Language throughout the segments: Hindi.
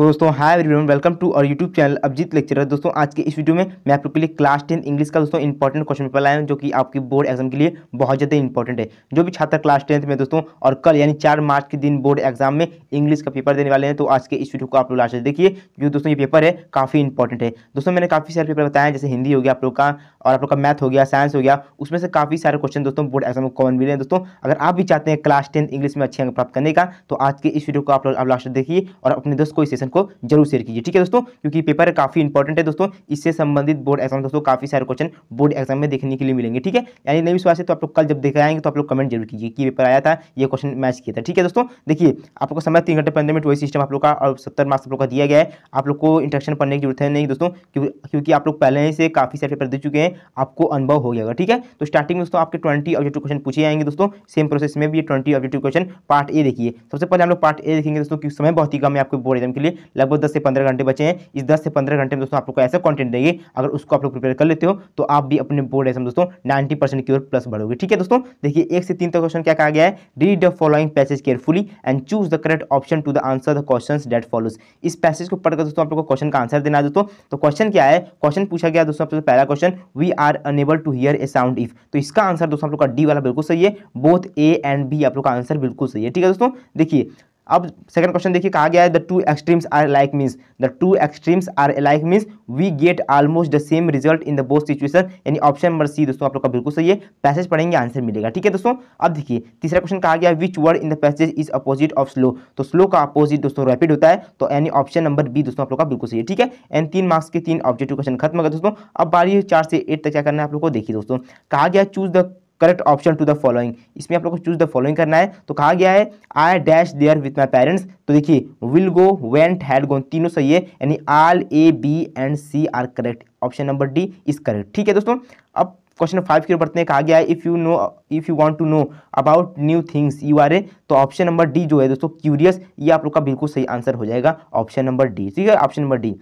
तो दोस्तों hi everyone welcome to our YouTube channel Abhijeet lecturer दोस्तों आज के इस वीडियो में मैं आप लोग के लिए क्लास टेन इंग्लिश का दोस्तों इंपॉर्टेंट क्वेश्चन पेपर लाया हूँ जो कि आपकी बोर्ड एग्जाम के लिए बहुत ज़्यादा इंपॉर्टेंट है जो भी छात्र क्लास टेंथ में दोस्तों और कल यानी चार मार्च के दिन बोर्ड एग्जाम में इंग्लिश का पेपर देने वाले हैं तो आज के इस वीडियो को आप लोग लास्ट देखिए जो दोस्तों ये पेपर है काफ़ी इंपॉर्टेंट है दोस्तों मैंने काफ़ी सारे पेपर बताया जैसे हिंदी हो गया आप लोग का और आप लोग का मैथ हो गया साइंस हो गया उसमें से काफ़ी सारे क्वेश्चन दोस्तों बोर्ड एग्जाम में कॉमन मिले हैं दोस्तों अगर आप भी चाहते हैं क्लास टेंथ इंग्लिश में अच्छे अंक प्राप्त करने का तो आज के इस वीडियो को आप लोग आप लास्ट देखिए और अपने दोस्त को इस सेशन को जरूर शेयर कीजिए ठीक है दोस्तों क्योंकि पेपर काफ़ी इंपॉर्टेंट है दोस्तों इससे संबंधित बोर्ड एग्जाम दोस्तों काफ़ी सारे क्वेश्चन बोर्ड एग्जाम में देखने के लिए मिलेंगे ठीक है यानी नहीं विश्वास है तो आप लोग कल जब देख आएंगे तो आप लोग कमेंट जरूर कीजिए कि पेपर आया था यह क्वेश्चन मैच किया था ठीक है दोस्तों देखिए आपको समय तीन घंटे पंद्रह मिनट वही सिस्टम आप लोग का और सत्तर मार्क्स आप लोग का दिया गया है आप लोग को इंट्रक्शन पढ़ने की जरूरत है नहीं दोस्तों क्योंकि आप लोग पहले ही से काफ़ी सारे पेपर दे चुके हैं आपको अनुभव हो गया ठीक है तो स्टार्टिंग में दोस्तों आपके ट्वेंटी ऑब्जेक्टिव क्वेश्चन पूछे आएंगे दोस्तों सेम प्रोसेस में भी twenty objective question part A देखिए सबसे पहले हम लोग पार्ट ए देखेंगे दोस्तों क्योंकि समय बहुत ही कम है आपको बोर्ड एग्जाम के लिए लगभग दस से पंद्रह घंटे बचे हैं इस दस से पंद्रह घंटे में दोस्तों आप लोग को ऐसा कॉन्टेंट देंगे अगर उसको आप लोग प्रिपेयर कर लेते हो तो आप भी अपने बोर्ड एग्जाम दोस्तों नाइन्टी परसेंट की ओर प्लस बढ़ोगे ठीक है दोस्तों देखिए एक से तीन तक क्वेश्चन क्या कहा गया है read the following passage carefully and choose the correct option to the answer the question that follows इस पैसेज को पढ़कर दोस्तों आप लोग को क्वेश्चन का आंसर देना दोस्तों तो क्वेश्चन क्या है क्वेश्चन पूछा गया दोस्तों आपसे पहला question we are unable to hear a sound if तो इसका आंसर दोस्तों आप लोग का डी वाला बिल्कुल सही है बोथ ए एंड बी आप लोग का आंसर बिल्कुल सही है ठीक है दोस्तों देखिए अब सेकंड क्वेश्चन देखिए कहा गया है the two extremes are like means the two extremes are like means we get almost the same result in the both situation यानी ऑप्शन नंबर सी दोस्तों आप लोग का बिल्कुल सही है पैसेज पढ़ेंगे आंसर मिलेगा ठीक है दोस्तों अब देखिए तीसरा क्वेश्चन कहा गया which word in the passage is opposite of slow तो स्लो का अपोजिट दोस्तों रैपिड होता है तो यानी ऑप्शन नंबर बी दोस्तों आप लोग का बिल्कुल सही है ठीक है एंड तीन मार्क्स के तीन ऑब्जेक्टिव क्वेश्चन खत्म हो गया दोस्तों अब बारी चार से एट तक क्या करना है आप लोग को देखिए दोस्तों कहा गया choose the correct option to the following इसमें आप लोग को चूज द फॉलोइंग करना है तो कहा गया है I dash there with my parents तो देखिए will go went had gone तीनों सही है यानी all A B and C are correct option number D is correct ठीक है दोस्तों अब क्वेश्चन फाइव की ओर बढ़ते हैं कहा गया है if you know if you want to know about new things you are a तो ऑप्शन नंबर डी जो है दोस्तों क्यूरियस ये आप लोग का बिल्कुल सही आंसर हो जाएगा ऑप्शन नंबर डी ठीक है ऑप्शन नंबर डी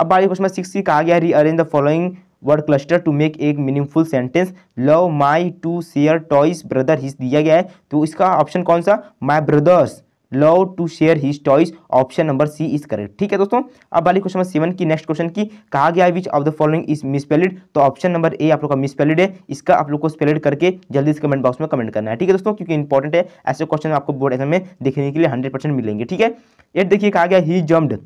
अब बारी क्वेश्चन सिक्स की कहा गया है rearrange the following word cluster to make एक meaningful sentence love my to share toys brother his दिया गया है तो इसका ऑप्शन कौन सा my brothers love to share his toys option number C is correct ठीक है दोस्तों अब वाली क्वेश्चन नंबर सेवन की नेक्स्ट क्वेश्चन की कहा गया है which of the following is misspelled तो ऑप्शन नंबर ए आप लोग का मिसपेलिड है इसका आप लोग को स्पेलिड करके जल्दी इस कमेंट बॉक्स में कमेंट करना है ठीक है दोस्तों क्योंकि इंपॉर्टेंट है ऐसे क्वेश्चन आपको बोर्ड एग्जाम में देखने के लिए हंड्रेड मिलेंगे ठीक है एट देखिए कहा गया he jumped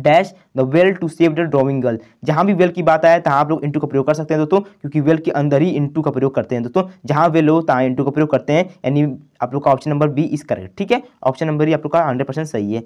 dash the well to save the drowning girl जहाँ भी वेल की बात आए तहाँ आप लोग इंटू का प्रयोग कर सकते हैं दोस्तों क्योंकि वेल के अंदर ही इंटू का प्रयोग करते हैं दोस्तों जहाँ वेल हो तहाँ इंटू का प्रयोग करते हैं यानी आप लोग का option number B is correct ठीक है ऑप्शन नंबर ही आप लोग का हंड्रेड परसेंट सही है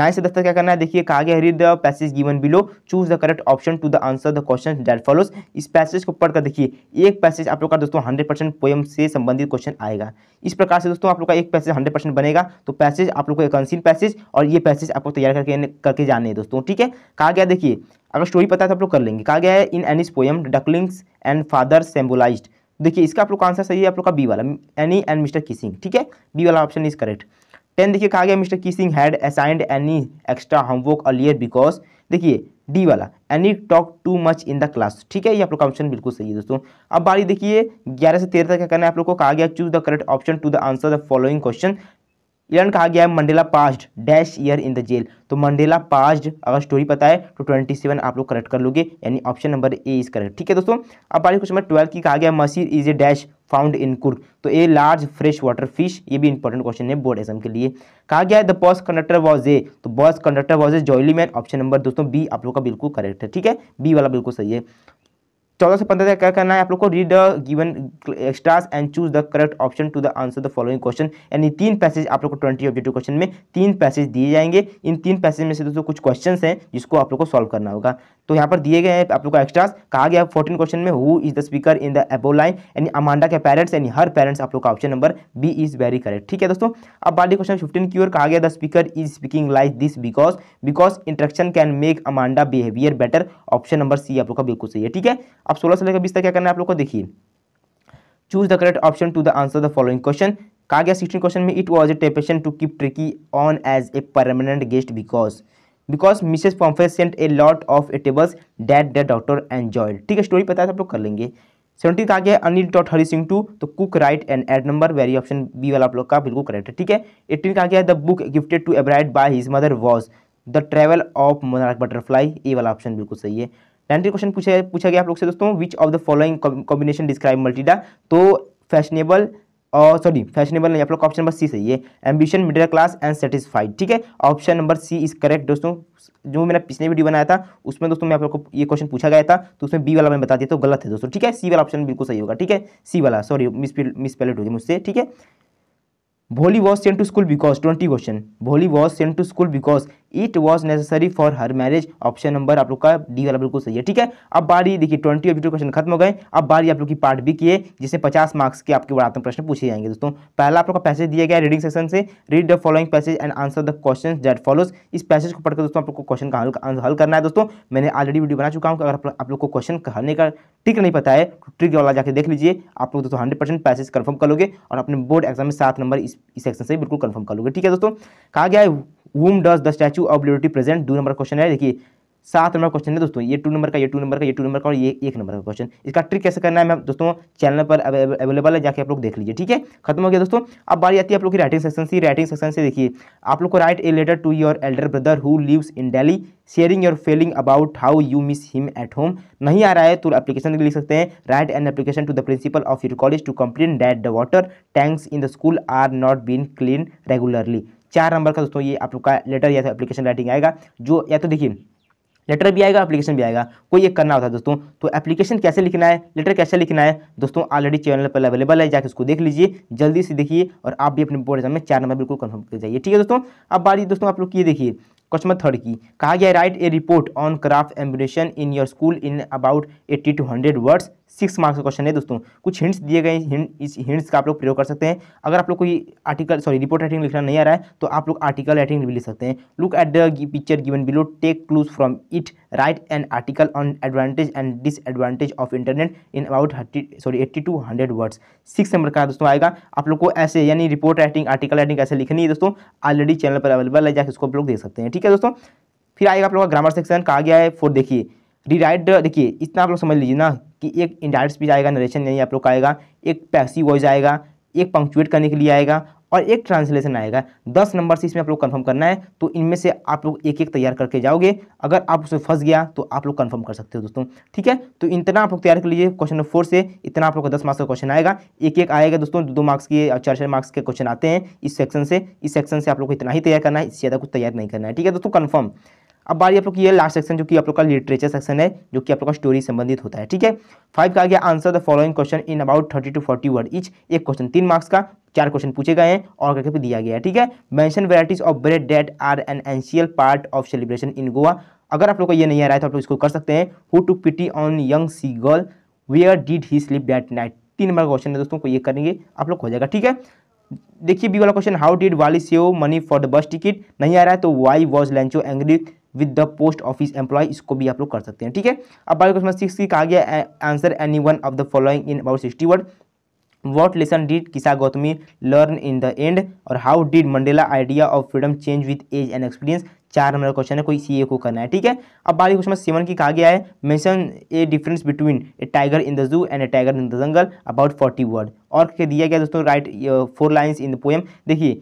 नाइन से दस तक क्या करना है देखिए कहा गया read the passage given below choose the correct option to the answer the question that follows इस पैसेज को पढ़कर देखिए एक पैसेज आप लोग का दोस्तों हंड्रेड परसेंट पोएम से संबंधित क्वेश्चन आएगा इस प्रकार से दोस्तों आप लोग का एक पैसेज हंड्रेड परसेंट बनेगा तो पैसेज आप लोग को एक अनसिन पैसेज और ये पैसेज आपको तैयार करके करके जाने हैं दोस्तों ठीक है कहा गया देखिए अगर स्टोरी पता है तो आप लोग कर लेंगे कहा गया है in Annie's poem ducklings and father symbolize देखिए इसका आप लोग का आंसर सही है आप लोग का बी वाला एनी एंड मिस्टर किसिंग ठीक है बी वाला ऑप्शन इज करेक्ट टेन देखिए कहा गया Mr Keesing had assigned Annie extra homework earlier because देखिए डी वाला Annie talk too much in the class ठीक है ये आप लोग का ऑप्शन बिल्कुल सही है दोस्तों अब बारी देखिए ग्यारह से तेरह तक क्या करना है आप लोग को कहा गया choose the correct option to the answer the following question eleven कहा गया है Mandela passed dash year in the jail तो मंडेला पास्ट अगर स्टोरी पता है तो ट्वेंटी सेवन आप लोग करेक्ट कर लोगे यानी option number A is correct ठीक है दोस्तों अब बारी क्वेश्चन नंबर ट्वेल्व की कहा गया mahseer is a dash found in Coorg तो a large fresh water fish ये भी इंपॉर्टेंट क्वेश्चन है बोर्ड एग्जाम के लिए कहा गया है the bus conductor was a तो bus conductor was a jolly man option number दोस्तों बी आप लोग का बिल्कुल करेक्ट है ठीक है बी वाला बिल्कुल सही है चौदह से पंद्रह तक क्या करना है आप लोग को read the given stars and choose the correct option to the answer the following question यानी तीन पैसेज आप लोग को ट्वेंटी ऑब्जेक्टिव क्वेश्चन में तीन पैसेज दिए जाएंगे इन तीन पैसेज में से दोस्तों कुछ क्वेश्चन हैं जिसको आप लोग को सॉल्व करना होगा तो यहाँ पर दिए गए हैं आप लोग का एक्स्ट्रा कहा गया फोर्टीन क्वेश्चन में who is the speaker in the above line यानी अमांडा के पेरेंट्स यानी हर पेरेंट्स आप लोग का option number B is very correct ठीक है दोस्तों अब बाकी क्वेश्चन फिफ्टीन की ओर कहा गया the speaker is speaking like this because because instruction can make Amanda behaviour better option number C आप लोग का बिल्कुल सही है ठीक है अब सोलह से लेकर बीस तक क्या करना है आप लोग को देखिए choose the correct option to the answer the following question कहा गया सिक्सटीन क्वेश्चन में it was a temptation to keep Tricki on as a permanent guest because because Mrs Pumphrey sent a lot of tables that the doctor enjoyed ठीक है स्टोरी पता है आप लोग कर लेंगे सेवेंटी आ गया अनिल डॉट हरी सिंह टू तो कुक राइट एंड एड नंबर वेरी ऑप्शन बी वाला आप लोग का बिल्कुल करेक्ट है ठीक है एटीन आ गया the book gifted to Ebright by his mother was the travel of monarch butterfly A वाला ऑप्शन बिल्कुल सही है नाइनटीन क्वेश्चन पूछा पूछा गया आप लोग से दोस्तों which of the following combination describe Matilda तो फैशनेबल और सॉरी फैशनेबल नहीं आप लोग ऑप्शन नंबर सी सही है ambition middle class and satisfied ठीक है option number C is correct दोस्तों जो मेरा पिछले वीडियो बनाया था उसमें दोस्तों मैं आप लोग को ये क्वेश्चन पूछा गया था तो उसमें बी वाला मैं बता दिया तो गलत है दोस्तों ठीक है सी वाला ऑप्शन बिल्कुल सही होगा ठीक है सी वाला सॉरी मिस पैलेट हो गई मुझसे ठीक है Bholi was sent to school because twenty question Bholi was sent to school because it was necessary for her marriage option number आप लोग का डी वाला बिल्कुल सही है ठीक है अब बारी देखिए ट्वेंटी ऑब्जेक्टिव क्वेश्चन खत्म हो गए अब बारी आप लोग की पार्ट बी किए जिसे जिसमें पचास मार्क्स के आपके वर्णात्मक प्रश्न पूछे जाएंगे दोस्तों पहला आप लोग का पैसेज दिया गया रीडिंग सेक्शन से read the following passage and answer the question that follows इस पैसेज को पढ़कर दोस्तों आप लोग को क्वेश्चन का हल हल करना है दोस्तों मैंने ऑलरेडी वीडियो बना चुका हूँ अगर आप लोग को क्वेश्चन हलने का ट्रिक नहीं पता है तो ट्रिक वाला जाकर देख लीजिए आप लोग दोस्तों हंड्रेड परसेंट पैसेज कन्फर्म कर लोगे और अपने बोर्ड एग्जाम में सात नंबर इस सेक्शन से बिल्कुल कन्फर्म कर लोगे ठीक है दोस्तों कहा गया है whom does the Statue of Liberty present दो नंबर क्वेश्चन है देखिए सात नंबर क्वेश्चन है दोस्तों ये टू नंबर का ये टू नंबर का ये टू नंबर का और ये एक नंबर का क्वेश्चन इसका ट्रिक कैसे करना है मैं दोस्तों चैनल पर अवेलेबल है जाके आप लोग देख लीजिए ठीक है खत्म हो गया दोस्तों अब बारी आती है आप लोग की राइटिंग सेक्शन से राइटिंग सेक्शन से देखिए आप लोग को write a letter to your elder brother who lives in Delhi sharing your feeling about how you miss him at home नहीं आ रहा है तो एप्लीकेशन लिख सकते हैं write an application to the principal of your college to complain that the water tanks in the school are not been clean regularly चार नंबर का दोस्तों ये आप लोग का लेटर या तो एप्लीकेशन राइटिंग आएगा जो या तो देखिए लेटर भी आएगा एप्लीकेशन भी आएगा कोई एक करना होता है दोस्तों तो एप्लीकेशन कैसे लिखना है लेटर कैसे लिखना है दोस्तों ऑलरेडी चैनल पर अवेलेबल है जाकर उसको देख लीजिए जल्दी से देखिए और आप भी अपने बोर्ड एग्जाम में चार नंबर बिल्कुल कन्फर्म कर जाइए ठीक है दोस्तों अब बात दोस्तों आप लोग ये देखिए क्वेश्चन थर्ड की कहा गया write a report on craft एम्बुलेशन in your school in about eighty to hundred words six marks का क्वेश्चन है दोस्तों कुछ हिंट्स दिए गए हिंट इस हिंट्स का आप लोग प्रयोग कर सकते हैं अगर आप लोग कोई आर्टिकल सॉरी रिपोर्ट राइटिंग लिखना नहीं आ रहा है तो आप लोग आर्टिकल राइटिंग भी लिख सकते हैं look at the picture given below take clues from it write and article on advantage and disadvantage of internet in about sorry eighty to hundred words six number का दोस्तों आएगा आप लोग को ऐसे यानी रिपोर्ट राइटिंग आर्टिकल राइटिंग ऐसे लिखनी है दोस्तों ऑलरेडी चैनल पर अवेलेबल है जाकर उसको आप लोग देख सकते हैं ठीक ठीक है दोस्तों फिर आएगा आप लोग का ग्रामर सेक्शन कहा गया है फोर देखिए रिराइट देखिए इतना आप लोग समझ लीजिए ना कि एक इंडायरेक्ट स्पीच आएगा नरेशन नहीं आप लोग का आएगा एक पैसिव वॉइस आएगा एक पंक्चुएट करने के लिए आएगा और एक ट्रांसलेशन आएगा दस नंबर से इसमें आप लोग कन्फर्म करना है तो इनमें से आप लोग एक एक तैयार करके जाओगे अगर आप उसमें फंस गया तो आप लोग कन्फर्म कर सकते हो दोस्तों ठीक है तो इतना आप लोग तैयार कर लीजिए क्वेश्चन नंबर फोर से इतना आप लोग का दस मार्क्स का क्वेश्चन आएगा एक एक आएगा दोस्तों दो मार्क्स के और चार चार मार्क्स के क्वेश्चन आते हैं इस सेक्शन से इस सेक्शन से आप लोग को इतना ही तैयार करना है इससे ज़्यादा कुछ तैयार नहीं करना है ठीक है दोस्तों कन्फर्म अब बारी आप लोग की लास्ट सेक्शन जो कि आप लोग का लिटरेचर सेक्शन है जो कि आप लोग का स्टोरी संबंधित होता है ठीक है फाइव का गया answer the following question in about thirty to forty word each एक क्वेश्चन तीन मार्क्स का चार क्वेश्चन पूछे गए हैं और करके दिया गया है ठीक है mention varieties of bread that are an essential part of celebration in Goa अगर आप लोग को ये नहीं आ रहा है तो आप लोग इसको कर सकते हैं who took pity on young seagull where did he sleep that night तीन नंबर क्वेश्चन है दोस्तों को ये करेंगे आप लोग हो जाएगा ठीक है देखिए बी वाला question how did Valli save money for the bus ticket नहीं आ रहा है तो why was Lencho angry with the post office employee इसको भी आप लोग कर सकते हैं ठीक है अब बाकी क्वेश्चन सिक्स की कहा गया answer any one of the following in about sixty word what lesson did Kisa Gotami learn in the end और how did Mandela idea of freedom change with age and experience चार नंबर क्वेश्चन है कोई सी को करना है ठीक है अब बारी क्वेश्चन सेवन की कहा गया है mention a difference between a tiger in the zoo and a tiger in the jungle about forty word और क्या दिया गया दोस्तों write four lines in the poem देखिए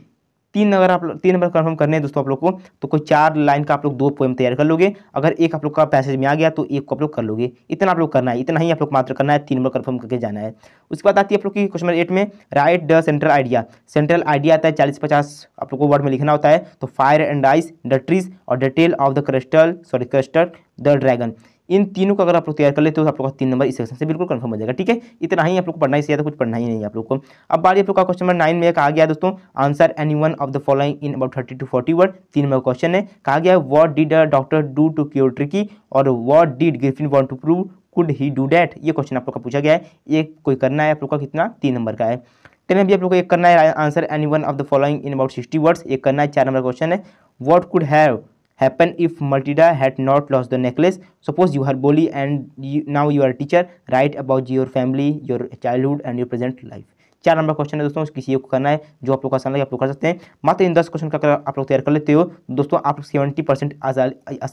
तीन अगर आप तीन नंबर कन्फर्म करने हैं दोस्तों आप लोग को तो कोई चार लाइन का आप लोग दो पोएम तैयार कर लोगे अगर एक आप लोग का पैसेज में आ गया तो एक को आप लोग कर लोगे इतना आप लोग करना है इतना ही आप लोग मात्र करना है तीन नंबर कन्फर्म करके जाना है उसके बाद आती है आप लोग की क्वेश्चन नंबर एट में write the central idea central idea आता है चालीस पचास आप लोग को वर्ड में लिखना होता है तो fire and ice the trees और detail of the crystal sorry crystal the dragon इन तीनों का अगर आप लोग तैयार कर लेते हो तो आप लोग का तीन नंबर इस सेक्शन से बिल्कुल कंफर्म हो जाएगा ठीक है इतना ही आप लोग को पढ़ना ही ज़्यादा तो कुछ पढ़ना ही नहीं आप लोग को अब बारी आप लोग का क्वेश्चन नंबर नाइन में कहा गया दोस्तों answer any one of the following in about thirty to forty word तीन नंबर क्वेश्चन है कहा गया what did doctor do to cure Tricki और what did Griffin want to prove could he do that ये क्वेश्चन आप लोग का पूछा गया है ये कोई करना है आप लोग का कितना तीन नंबर का है चलिए तो अभी आप लोग को एक करना है answer any one of the following in about sixty words एक करना है चार नंबर क्वेश्चन है what could have happen if Multida had not lost the necklace. Suppose you are बोली and you, now you are a teacher. Write about your family, your childhood and your present life. चार नंबर क्वेश्चन है दोस्तों किसी को करना है जो आप लोग आसान लगे आप लोग कर सकते हैं मात्र इन दस क्वेश्चन का अगर आप लोग तैयार कर लेते हो दोस्तों आप लोग सेवेंटी परसेंट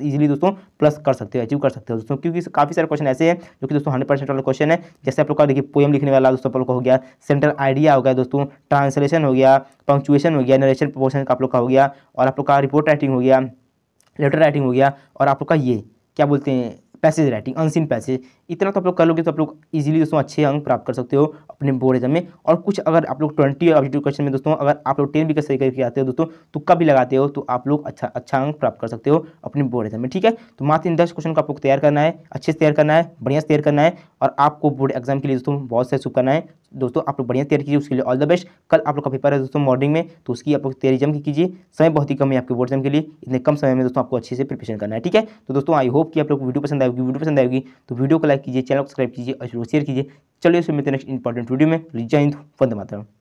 इजीली दोस्तों प्लस कर सकते हो अचीव कर सकते हो दोस्तों क्योंकि काफी सारे क्वेश्चन ऐसे हैं जो कि दोस्तों हंड्रेड परसेंट वाले क्वेश्चन है जैसे आप लोग का देखिए पोएम लिखने वाला दोस्तों आप लोग का हो गया सेंट्रल आइडिया हो गया दोस्तों ट्रांसलेशन हो गया पंक्चुएशन हो गया नरेशन प्रपोर्शन का आप लोग का हो गया और आप लोग का रिपोर्ट राइटिंग हो गया लेटर राइटिंग हो गया और आप लोग का ये क्या बोलते हैं पैसेज राइटिंग अनसिन पैसेज इतना तो आप लोग कर लोगे तो आप लोग इजीली दोस्तों अच्छे अंक प्राप्त कर सकते हो अपने बोर्ड एग्जाम में और कुछ अगर आप लोग ट्वेंटी ऑब्जेक्टिव क्वेश्चन में दोस्तों अगर आप लोग टेन भी कैसे करके आते हो दोस्तों तो कब भी लगाते हो तो आप लोग अच्छा अच्छा अंक प्राप्त कर सकते हो अपने बोर्ड एग्जाम में ठीक है तो मात्र इन दस क्वेश्चन को आप लोग तैयार करना है अच्छे से तैयार करना है बढ़िया से तैयार करना है और आपको बोर्ड एग्जाम के लिए दोस्तों बहुत सारी शुभकामनाएं दोस्तों आप लोग बढ़िया तैयारी कीजिए उसके लिए ऑल द बेस्ट कल आप लोग का पेपर है दोस्तों मॉर्निंग में तो उसकी आप लोग तैयारी जम कीजिए समय बहुत ही कम है आपके बोर्ड एग्जाम के लिए इतने कम समय में दोस्तों आपको अच्छे से प्रिपरेशन करना है ठीक है तो दोस्तों आई होप कि आप लोग वीडियो पसंद आएगी वीडियो पसंद आएगी तो वीडियो को लाइक कीजिए चैनल को सब्सक्राइब कीजिए और शेयर कीजिए चलिए उसमें मिलते नेक्स्ट इंपॉर्टेंट वीडियो में रिजाइन हिंद मातरम